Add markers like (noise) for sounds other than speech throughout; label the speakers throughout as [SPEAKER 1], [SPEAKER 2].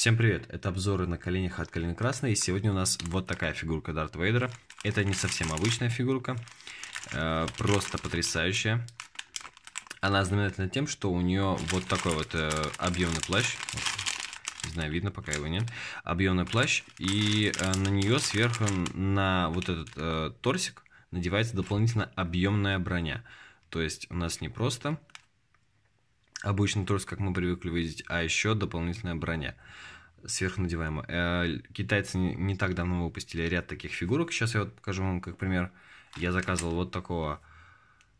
[SPEAKER 1] Всем привет, это обзоры на коленях от Калины Красной, и сегодня у нас вот такая фигурка Дарт Вейдера. Это не совсем обычная фигурка, э, просто потрясающая. Она знаменательна тем, что у нее вот такой вот э, объемный плащ, не знаю, видно пока его нет, объемный плащ, и э, на нее сверху на вот этот торсик надевается дополнительно объемная броня. То есть у нас не просто обычный торс, как мы привыкли видеть, а еще дополнительная броня сверхнадеваемая. Э, китайцы не так давно выпустили ряд таких фигурок. Сейчас я вот покажу вам как пример. Я заказывал вот такого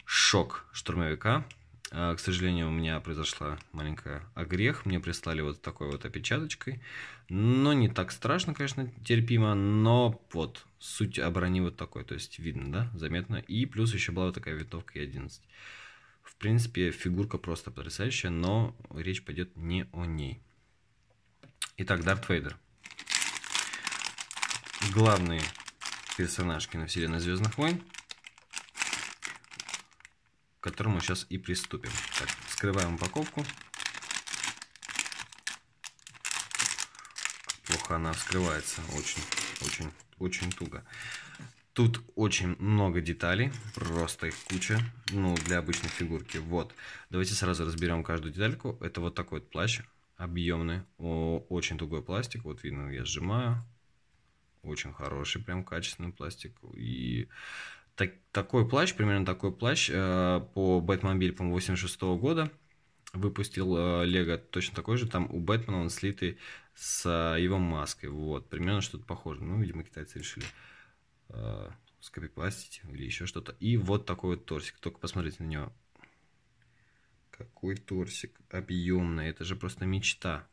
[SPEAKER 1] шок штурмовика. Э, к сожалению, у меня произошла маленькая огрех. Мне прислали вот такой вот опечаточкой. Но не так страшно, конечно, терпимо. Но вот суть оборони вот такой. То есть видно, да, заметно. И плюс еще была вот такая винтовка И-11 принципе, фигурка просто потрясающая, но речь пойдет не о ней. Итак, Дарт Вейдер. Главный персонаж киновселенной Звездных войн, к которому сейчас и приступим. Так, скрываем упаковку. Плохо она вскрывается, очень, очень, очень туго. Тут очень много деталей, просто их куча, ну, для обычной фигурки. Вот, давайте сразу разберем каждую детальку. Это вот такой вот плащ, объемный, О, очень тугой пластик. Вот видно, я сжимаю. Очень хороший, прям качественный пластик. И так, такой плащ, примерно такой плащ э, по Бэтмобиль, по-моему, 86 -го года выпустил э, Лего э, точно такой же. Там у Бэтмена он слитый с э, его маской. Вот, примерно что-то похоже. Ну, видимо, китайцы решили Э, скопипастить или еще что-то. И вот такой вот торсик. Только посмотрите на него. Какой торсик объемный. Это же просто мечта.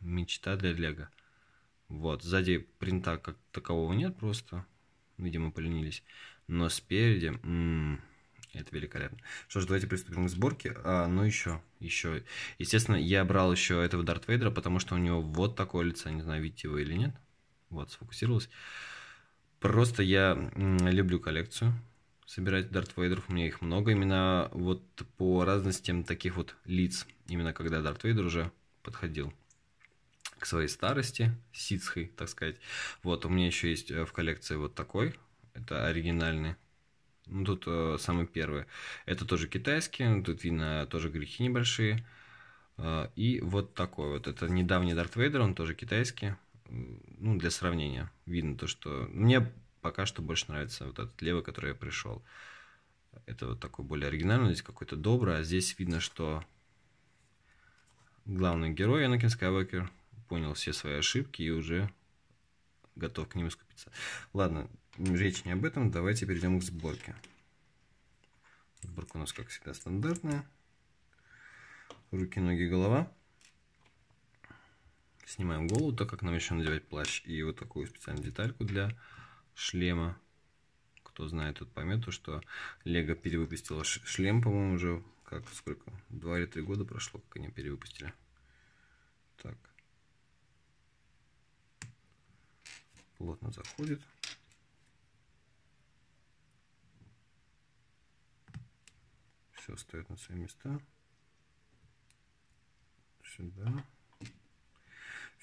[SPEAKER 1] Мечта для лего. Вот. Сзади принта как такового нет просто. Видимо, поленились. Но спереди... М м-м, -м, это великолепно. Что ж, давайте приступим к сборке. А, ну еще, еще. Естественно, я брал еще этого Дарт Вейдера, потому что у него вот такое лицо. Не знаю, видите его или нет. Вот, сфокусировалось. Просто я люблю коллекцию собирать Дарт Вейдеров, у меня их много, именно вот по разностям таких вот лиц, именно когда Дарт Вейдер уже подходил к своей старости, ситской, так сказать. Вот, у меня еще есть э, в коллекции вот такой, это оригинальный. Ну, тут э, самый первый. Это тоже китайский, тут видно тоже грехи небольшие. Э, и вот такой вот. Это недавний Дарт Вейдер, он тоже китайский ну, для сравнения видно то, что мне пока что больше нравится вот этот левый, который я пришел. Это вот такой более оригинальный, здесь какой-то добрый, а здесь видно, что главный герой Энакин Скайуокер понял все свои ошибки и уже готов к ним искупиться. Ладно, речь не об этом, давайте перейдем к сборке. Сборка у нас, как всегда, стандартная. Руки, ноги, голова. Снимаем голову, так как нам еще надевать плащ, и вот такую специальную детальку для шлема. Кто знает, тот поймет, что Лего перевыпустила шлем, по-моему, уже как сколько? Два или три года прошло, как они перевыпустили. Так. Плотно заходит. Все встает на свои места. Сюда.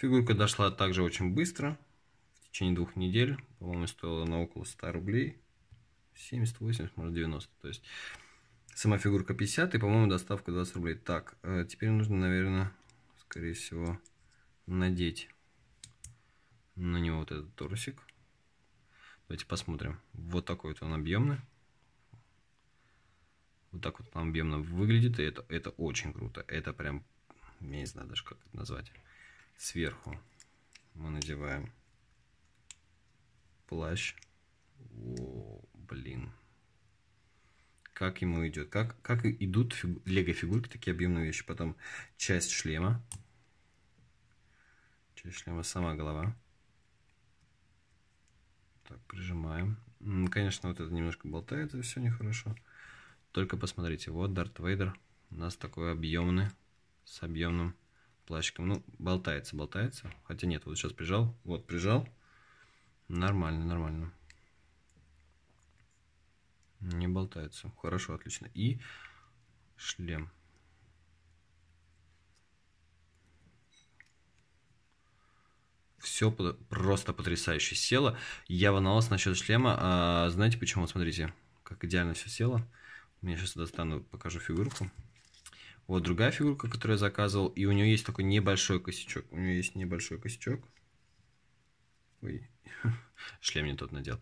[SPEAKER 1] Фигурка дошла также очень быстро. В течение двух недель, по-моему, стоила на около 100 рублей. 70, 80, может 90. То есть сама фигурка 50 и, по-моему, доставка 20 рублей. Так, э, теперь нужно, наверное, скорее всего, надеть на него вот этот торсик. Давайте посмотрим. Вот такой вот он объемный. Вот так вот он объемно выглядит. И это, это очень круто. Это прям, я не знаю даже, как это назвать сверху мы надеваем плащ. О, блин. Как ему идет? Как, как идут лего-фигурки, такие объемные вещи. Потом часть шлема. Часть шлема сама голова. Так, прижимаем. Конечно, вот это немножко болтается, все нехорошо. Только посмотрите, вот Дарт Вейдер у нас такой объемный, с объемным плащиком. Ну, болтается, болтается. Хотя нет, вот сейчас прижал. Вот, прижал. Нормально, нормально. Не болтается. Хорошо, отлично. И шлем. Все просто потрясающе село. Я волновался насчет шлема. А, знаете почему? Смотрите, как идеально все село. Я сейчас достану, покажу фигурку. Вот другая фигурка, которую я заказывал, и у нее есть такой небольшой косячок. У нее есть небольшой косячок. Ой, (laughs) шлем не тот надел.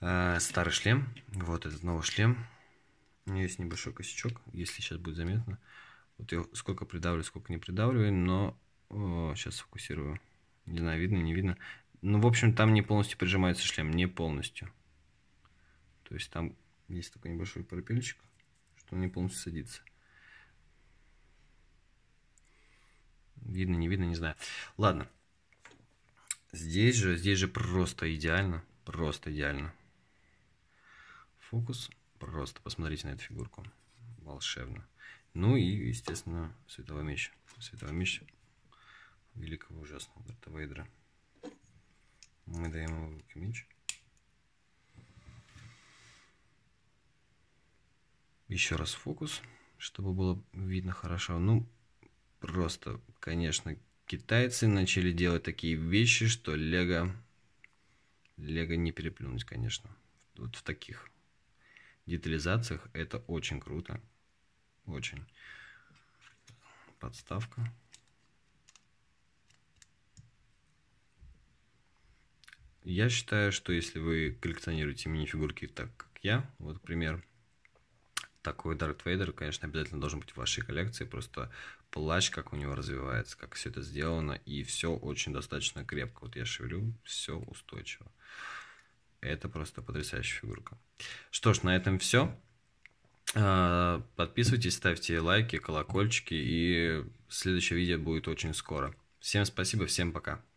[SPEAKER 1] А, старый шлем. Вот этот новый шлем. У нее есть небольшой косячок, если сейчас будет заметно. Вот я сколько придавлю, сколько не придавливаю, но... О, сейчас сфокусирую. Не знаю, видно, не видно. Ну, в общем, там не полностью прижимается шлем, не полностью. То есть там есть такой небольшой пропильчик, что он не полностью садится. Видно, не видно, не знаю. Ладно. Здесь же, здесь же просто идеально. Просто идеально. Фокус. Просто посмотрите на эту фигурку. Волшебно. Ну и, естественно, световой меч. Световой меч великого ужасного Дарта Вейдера. Мы даем ему в руки меч. Еще раз фокус, чтобы было видно хорошо. Ну, Просто, конечно, китайцы начали делать такие вещи, что Лего... Лего не переплюнуть, конечно. Вот в таких детализациях это очень круто. Очень. Подставка. Я считаю, что если вы коллекционируете мини-фигурки так, как я, вот, пример такой Дарт Вейдер, конечно, обязательно должен быть в вашей коллекции. Просто плащ, как у него развивается, как все это сделано. И все очень достаточно крепко. Вот я шевелю, все устойчиво. Это просто потрясающая фигурка. Что ж, на этом все. А, подписывайтесь, ставьте лайки, колокольчики. И следующее видео будет очень скоро. Всем спасибо, всем пока.